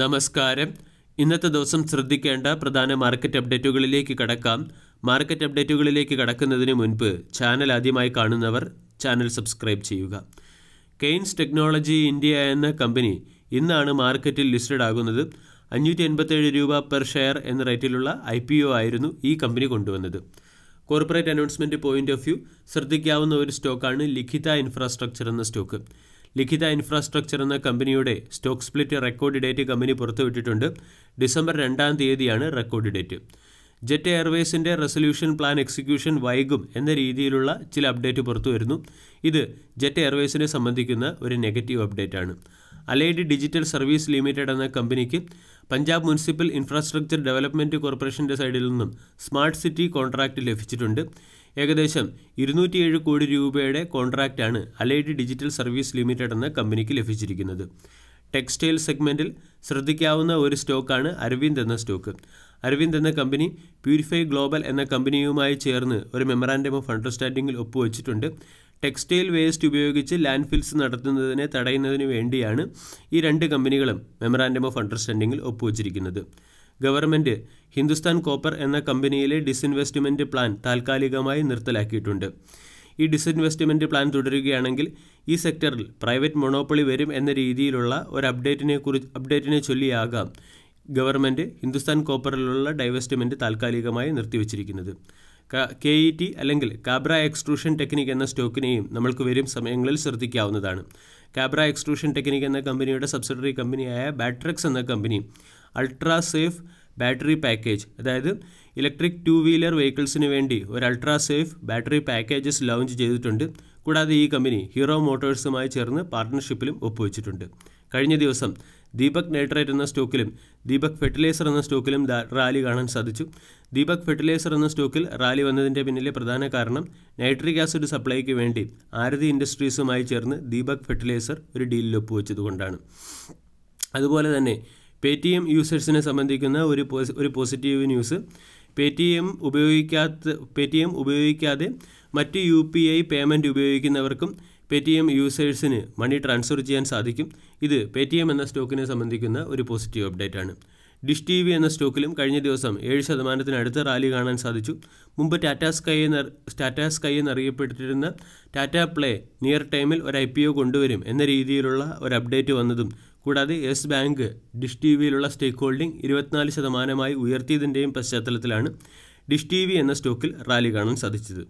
നമസ്കാരം ഇന്നത്തെ ദിവസം ശ്രദ്ധിക്കേണ്ട പ്രധാന മാർക്കറ്റ് അപ്ഡേറ്റുകളിലേക്ക് കടക്കാം മാർക്കറ്റ് അപ്ഡേറ്റുകളിലേക്ക് കടക്കുന്നതിന് മുൻപ് ചാനൽ ആദ്യമായി കാണുന്നവർ ചാനൽ സബ്സ്ക്രൈബ് ചെയ്യുക കെയ്ൻസ് ടെക്നോളജി ഇന്ത്യ എന്ന കമ്പനി ഇന്നാണ് മാർക്കറ്റിൽ ലിസ്റ്റഡ് ആകുന്നത് അഞ്ഞൂറ്റി എൺപത്തേഴ് രൂപ പെർ ഷെയർ എന്ന റേറ്റിലുള്ള ഐ പി ഒ ആയിരുന്നു ഈ കമ്പനി കൊണ്ടുവന്നത് corporate announcement point of view ശ്രദ്ധിക്കാവുന്ന ഒരു സ്റ്റോക്കാണ് ലിഖിത ഇൻഫ്രാസ്ട്രക്ചർ എന്ന സ്റ്റോക്ക് ലിഖിത ഇൻഫ്രാസ്ട്രക്ചർ എന്ന കമ്പനിയുടെ സ്റ്റോക്ക് സ്പ്ലിറ്റ് റെക്കോർഡ് ഡേറ്റ് കമ്പനി പുറത്തുവിട്ടിട്ടുണ്ട് ഡിസംബർ രണ്ടാം തീയതിയാണ് റെക്കോർഡ് ഡേറ്റ് ജെറ്റ് എയർവേസിൻ്റെ റെസൊല്യൂഷൻ പ്ലാൻ എക്സിക്യൂഷൻ വൈകും എന്ന രീതിയിലുള്ള ചില അപ്ഡേറ്റ് പുറത്തു വരുന്നു ഇത് ജെറ്റ് എയർവേസിനെ സംബന്ധിക്കുന്ന ഒരു നെഗറ്റീവ് അപ്ഡേറ്റ് ആണ് അലൈഡ് ഡിജിറ്റൽ സർവീസ് ലിമിറ്റഡ് എന്ന കമ്പനിക്ക് പഞ്ചാബ് മുനിസിപ്പൽ ഇൻഫ്രാസ്ട്രക്ചർ ഡെവലപ്മെൻറ്റ് കോർപ്പറേഷൻ്റെ സൈഡിൽ നിന്നും സ്മാർട്ട് സിറ്റി കോൺട്രാക്റ്റ് ലഭിച്ചിട്ടുണ്ട് ഏകദേശം ഇരുന്നൂറ്റിയേഴ് കോടി രൂപയുടെ കോൺട്രാക്റ്റാണ് അലൈഡ് ഡിജിറ്റൽ സർവീസ് ലിമിറ്റഡ് എന്ന കമ്പനിക്ക് ലഭിച്ചിരിക്കുന്നത് ടെക്സ്റ്റൈൽ സെഗ്മെൻറ്റിൽ ശ്രദ്ധിക്കാവുന്ന ഒരു സ്റ്റോക്കാണ് അരവിന്ദ് എന്ന സ്റ്റോക്ക് അരവിന്ദ് എന്ന കമ്പനി പ്യൂരിഫൈ ഗ്ലോബൽ എന്ന കമ്പനിയുമായി ചേർന്ന് ഒരു മെമ്മറാൻഡം ഓഫ് അണ്ടർസ്റ്റാൻഡിംഗിൽ ഒപ്പുവെച്ചിട്ടുണ്ട് ടെക്സ്റ്റൈൽ വേസ്റ്റ് ഉപയോഗിച്ച് ലാൻഡ് ഫിൽസ് നടത്തുന്നതിനെ തടയുന്നതിന് വേണ്ടിയാണ് ഈ രണ്ട് കമ്പനികളും മെമ്മറാൻഡം ഓഫ് അണ്ടർസ്റ്റാൻഡിംഗിൽ ഒപ്പുവെച്ചിരിക്കുന്നത് ഗവൺമെൻറ് ഹിന്ദുസ്ഥാൻ കോപ്പർ എന്ന കമ്പനിയിലെ ഡിസ്ഇൻവെസ്റ്റ്മെൻറ്റ് പ്ലാൻ താൽക്കാലികമായി നിർത്തലാക്കിയിട്ടുണ്ട് ഈ ഡിസ്ഇൻവെസ്റ്റ്മെൻറ്റ് പ്ലാൻ തുടരുകയാണെങ്കിൽ ഈ സെക്ടറിൽ പ്രൈവറ്റ് മൊണോപ്പൊളി വരും എന്ന രീതിയിലുള്ള ഒരു അപ്ഡേറ്റിനെ കുറിച്ച് അപ്ഡേറ്റിനെ ചൊല്ലിയാകാം ഗവൺമെൻറ് ഹിന്ദുസ്ഥാൻ കോപ്പറിലുള്ള ഡൈവെസ്റ്റ്മെൻറ്റ് താൽക്കാലികമായി നിർത്തിവച്ചിരിക്കുന്നത് കെ ഇ ടി അല്ലെങ്കിൽ കാബ്ര എക്സ്ട്രൂഷൻ ടെക്നിക് എന്ന സ്റ്റോക്കിനെയും നമ്മൾക്ക് വരും സമയങ്ങളിൽ ശ്രദ്ധിക്കാവുന്നതാണ് കാബ്ര എക്സ്ട്രൂഷൻ ടെക്നിക് എന്ന കമ്പനിയുടെ സബ്സിഡറി കമ്പനിയായ ബാട്രിക്സ് എന്ന കമ്പനി അൾട്രാ സേഫ് ബാറ്ററി പാക്കേജ് അതായത് ഇലക്ട്രിക് ടു വീലർ വെഹിക്കിൾസിന് വേണ്ടി ഒരു ultra safe battery packages launch ചെയ്തിട്ടുണ്ട് കൂടാതെ ഈ കമ്പനി ഹീറോ മോട്ടോഴ്സുമായി ചേർന്ന് പാർട്ട്ണർഷിപ്പിലും ഒപ്പുവെച്ചിട്ടുണ്ട് കഴിഞ്ഞ ദിവസം ദീപക് നൈട്രേറ്റ് എന്ന സ്റ്റോക്കിലും ദീപക് ഫെർട്ടിലൈസർ എന്ന സ്റ്റോക്കിലും റാലി കാണാൻ സാധിച്ചു ദീപക് ഫെർട്ടിലൈസർ എന്ന സ്റ്റോക്കിൽ റാലി വന്നതിൻ്റെ പിന്നിലെ പ്രധാന കാരണം നൈട്രിക് ആസിഡ് സപ്ലൈക്ക് വേണ്ടി ആരതി ഇൻഡസ്ട്രീസുമായി ചേർന്ന് ദീപക് ഫെർട്ടിലൈസർ ഒരു ഡീലിൽ ഒപ്പുവെച്ചതുകൊണ്ടാണ് അതുപോലെ തന്നെ എം യൂസേഴ്സിനെ സംബന്ധിക്കുന്ന ഒരു ഒരു പോസിറ്റീവ് ന്യൂസ് എം ഉപയോഗിക്കാത്ത എം ഉപയോഗിക്കാതെ മറ്റ് യു പി ഐ പേയ്മെൻറ്റ് ഉപയോഗിക്കുന്നവർക്കും എം യൂസേഴ്സിന് മണി ട്രാൻസ്ഫർ ചെയ്യാൻ സാധിക്കും ഇത് എം എന്ന സ്റ്റോക്കിനെ സംബന്ധിക്കുന്ന ഒരു പോസിറ്റീവ് അപ്ഡേറ്റ് ആണ് ഡിഷ് ടി വി എന്ന സ്റ്റോക്കിലും കഴിഞ്ഞ ദിവസം ഏഴ് അടുത്ത റാലി കാണാൻ സാധിച്ചു മുമ്പ് ടാറ്റ സ്കൈ എന്ന ടാറ്റ സ്കൈ എന്നറിയപ്പെട്ടിരുന്ന ടാറ്റ പ്ലേ നിയർ ടൈമിൽ ഒരു ഐ പി ഒ കൊണ്ടുവരും എന്ന രീതിയിലുള്ള ഒരു അപ്ഡേറ്റ് വന്നതും കൂടാതെ യെസ് ബാങ്ക് ഡിഷ് ടി വിയിലുള്ള സ്റ്റേക്ക് ഹോൾഡിംഗ് ഇരുപത്തിനാല് ശതമാനമായി ഉയർത്തിയതിൻ്റെയും പശ്ചാത്തലത്തിലാണ് ഡിഷ് ടി വി എന്ന സ്റ്റോക്കിൽ റാലി കാണാൻ സാധിച്ചത്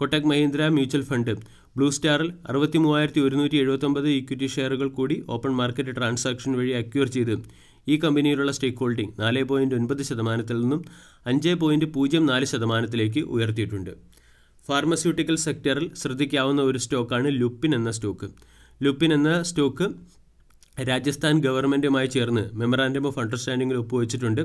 Kotak Mahindra mutual fund blue സ്റ്റാറിൽ അറുപത്തി മൂവായിരത്തി ഒരുന്നൂറ്റി എഴുപത്തൊമ്പത് ഇക്വിറ്റി ഷെയറുകൾ കൂടി ഓപ്പൺ മാർക്കറ്റ് ട്രാൻസാക്ഷൻ വഴി അക്യൂർ ചെയ്ത് ഈ കമ്പനിയിലുള്ള സ്റ്റേക്ക് ഹോൾഡിംഗ് നാല് പോയിൻറ്റ് ഒൻപത് ശതമാനത്തിൽ നിന്നും അഞ്ച് പോയിൻറ്റ് പൂജ്യം നാല് ശതമാനത്തിലേക്ക് ഉയർത്തിയിട്ടുണ്ട് ഫാർമസ്യൂട്ടിക്കൽ സെക്ടറിൽ ശ്രദ്ധിക്കാവുന്ന ഒരു സ്റ്റോക്കാണ് ലുപ്പിൻ എന്ന സ്റ്റോക്ക് ലുപ്പിൻ എന്ന സ്റ്റോക്ക് രാജസ്ഥാൻ ഗവൺമെൻറ്റുമായി ചേർന്ന് മെമ്മറാൻഡം ഓഫ് അണ്ടർസ്റ്റാൻഡിംഗിൽ ഒപ്പുവെച്ചിട്ടുണ്ട്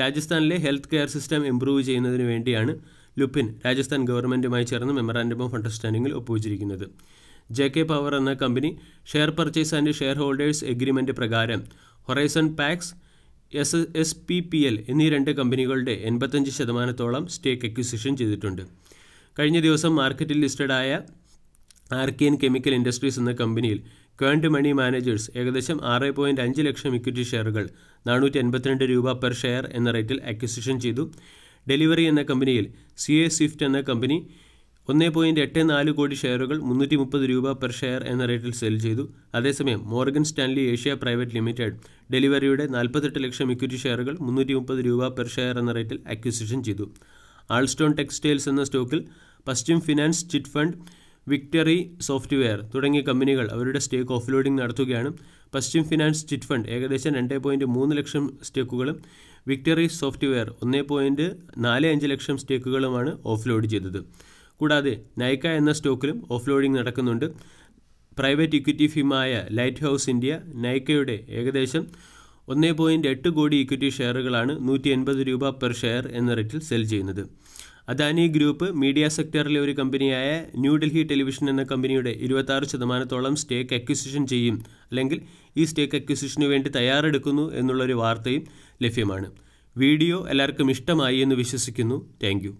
രാജസ്ഥാനിലെ ഹെൽത്ത് കെയർ സിസ്റ്റം ഇംപ്രൂവ് ചെയ്യുന്നതിന് വേണ്ടിയാണ് ലുപ്പിൻ രാജസ്ഥാൻ ഗവൺമെൻറ്റുമായി ചേർന്ന് മെമ്മറാൻഡം ഓഫ് അണ്ടർസ്റ്റാൻഡിംഗിൽ ഒപ്പുവെച്ചിരിക്കുന്നത് ജെ കെ പവർ എന്ന കമ്പനി share purchase and share holders agreement പ്രകാരം horizon pax S S P P L എന്നീ രണ്ട് കമ്പനികളുടെ എൺപത്തഞ്ച് ശതമാനത്തോളം സ്റ്റേക്ക് അക്വിസിഷൻ ചെയ്തിട്ടുണ്ട് കഴിഞ്ഞ ദിവസം മാർക്കറ്റിൽ ലിസ്റ്റഡായ ആർക്കിയൻ കെമിക്കൽ ഇൻഡസ്ട്രീസ് എന്ന കമ്പനിയിൽ കേൺഡ് മണി മാനേജേഴ്സ് ഏകദേശം ആറ് പോയിൻറ്റ് അഞ്ച് ലക്ഷം ഇക്വിറ്റി ഷെയറുകൾ നാനൂറ്റി എൺപത്തിരണ്ട് രൂപ പെർ ഷെയർ എന്ന റേറ്റിൽ അക്വിസിഷൻ ചെയ്തു ഡെലിവറി എന്ന കമ്പനിയിൽ സി എ സ്വിഫ്റ്റ് എന്ന കമ്പനി ഒന്നേ പോയിൻറ്റ് എട്ട് നാല് കോടി ഷെയറുകൾ മുന്നൂറ്റി മുപ്പത് രൂപ പെർ ഷെയർ എന്ന റേറ്റിൽ സെൽ ചെയ്തു അതേസമയം Morgan Stanley Asia private limited ഡെലിവറിയുടെ നാൽപ്പത്തെട്ട് ലക്ഷം ഇക്വിറ്റി ഷെയറുകൾ മുന്നൂറ്റി മുപ്പത് രൂപ പെർ ഷെയർ എന്ന റേറ്റിൽ അക്വിസിഷൻ ചെയ്തു ആൾസ്റ്റോൺ ടെക്സ്റ്റൈൽസ് എന്ന സ്റ്റോക്കിൽ Paschim finance chit fund victory software തുടങ്ങിയ കമ്പനികൾ അവരുടെ സ്റ്റേക്ക് ഓഫ് ലോഡിംഗ് നടത്തുകയാണ് പശ്ചിം ഫിനാൻസ് ചിറ്റ് ഫണ്ട് ഏകദേശം രണ്ട് പോയിൻറ്റ് മൂന്ന് ലക്ഷം സ്റ്റേക്കുകളും വിക്ടറി സോഫ്റ്റ്വെയർ ഒന്നേ പോയിൻറ്റ് നാല് അഞ്ച് ലക്ഷം സ്റ്റേക്കുകളുമാണ് ഓഫ് ലോഡ് ചെയ്തത് കൂടാതെ നൈക്ക എന്ന സ്റ്റോക്കിലും ഓഫ് ലോഡിംഗ് നടക്കുന്നുണ്ട് പ്രൈവറ്റ് ഇക്വിറ്റി ഫീമായ ലൈറ്റ് ഹൗസ് ഇന്ത്യ നൈക്കയുടെ ഏകദേശം ഒന്നേ പോയിൻറ്റ് എട്ട് കോടി ഇക്വിറ്റി ഷെയറുകളാണ് നൂറ്റി എൺപത് രൂപ പെർ ഷെയർ എന്ന റേറ്റിൽ സെൽ ചെയ്യുന്നത് അദാനി ഗ്രൂപ്പ് മീഡിയ സെക്ടറിലെ ഒരു കമ്പനിയായ ന്യൂഡൽഹി ടെലിവിഷൻ എന്ന കമ്പനിയുടെ ആറ് ശതമാനത്തോളം സ്റ്റേക്ക് അക്വിസിഷൻ ചെയ്യും അല്ലെങ്കിൽ ഈ സ്റ്റേക്ക് അക്വിസിഷന് വേണ്ടി തയ്യാറെടുക്കുന്നു എന്നുള്ളൊരു വാർത്തയും ലഭ്യമാണ് വീഡിയോ എല്ലാവർക്കും ഇഷ്ടമായി എന്ന് വിശ്വസിക്കുന്നു താങ്ക്